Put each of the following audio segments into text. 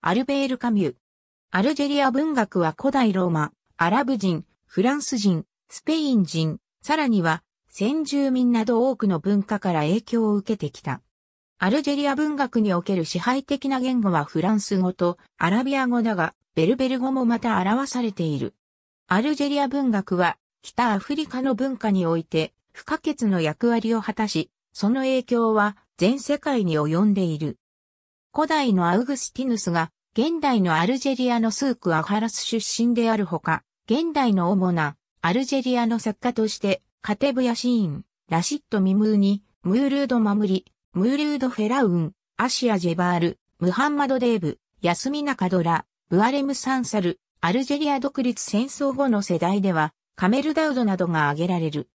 アルベール・カミュ。アルジェリア文学は古代ローマ、アラブ人、フランス人、スペイン人、さらには先住民など多くの文化から影響を受けてきた。アルジェリア文学における支配的な言語はフランス語とアラビア語だが、ベルベル語もまた表されている。アルジェリア文学は北アフリカの文化において不可欠の役割を果たし、その影響は全世界に及んでいる。古代のアウグスティヌスが、現代のアルジェリアのスーク・アハラス出身であるほか、現代の主なアルジェリアの作家として、カテブヤシーン、ラシット・ミムーニ、ムールード・マムリ、ムールード・フェラウン、アシア・ジェバール、ムハンマド・デーブ、ヤスミナ・カドラ、ブアレム・サンサル、アルジェリア独立戦争後の世代では、カメルダウドなどが挙げられる。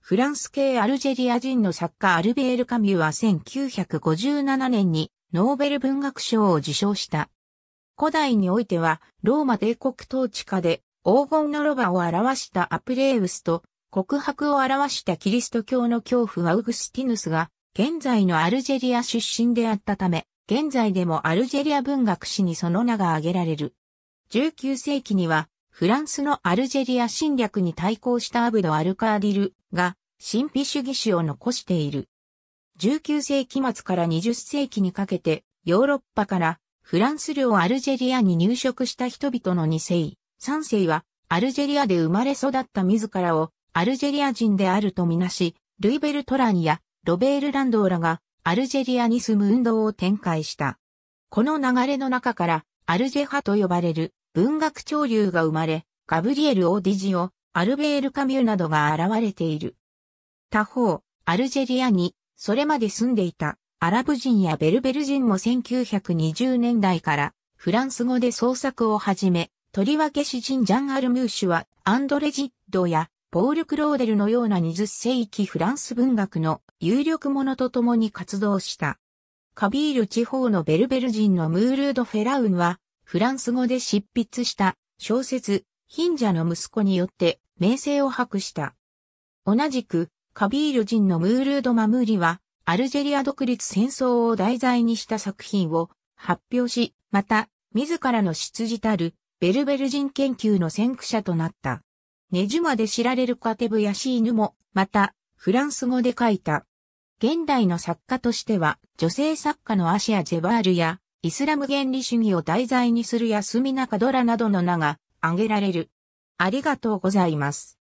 フランス系アルジェリア人の作家アルベール・カミュは1957年にノーベル文学賞を受賞した。古代においては、ローマ帝国統治下で黄金のロバを表したアプレウスと告白を表したキリスト教の恐怖アウグスティヌスが、現在のアルジェリア出身であったため、現在でもアルジェリア文学史にその名が挙げられる。19世紀には、フランスのアルジェリア侵略に対抗したアブド・アルカーディルが、神秘主義史を残している。19世紀末から20世紀にかけて、ヨーロッパからフランス領アルジェリアに入植した人々の2世、3世は、アルジェリアで生まれ育った自らを、アルジェリア人であるとみなし、ルイベル・トランやロベール・ランドーラが、アルジェリアに住む運動を展開した。この流れの中から、アルジェ派と呼ばれる文学潮流が生まれ、ガブリエル・オーディジオ、アルベール・カミューなどが現れている。他方、アルジェリアにそれまで住んでいたアラブ人やベルベル人も1920年代からフランス語で創作を始め、とりわけ詩人ジャン・アルムーシュはアンドレ・ジッドやポール・クローデルのような20世紀フランス文学の有力者と共に活動した。カビール地方のベルベル人のムールード・フェラウンは、フランス語で執筆した小説、貧者の息子によって名声を博した。同じく、カビール人のムールード・マムーリは、アルジェリア独立戦争を題材にした作品を発表し、また、自らの出自たるベルベル人研究の先駆者となった。ネジュマで知られるカテブヤシーヌも、また、フランス語で書いた。現代の作家としては、女性作家のアシア・ジェバールや、イスラム原理主義を題材にするヤスミナカドラなどの名が挙げられる。ありがとうございます。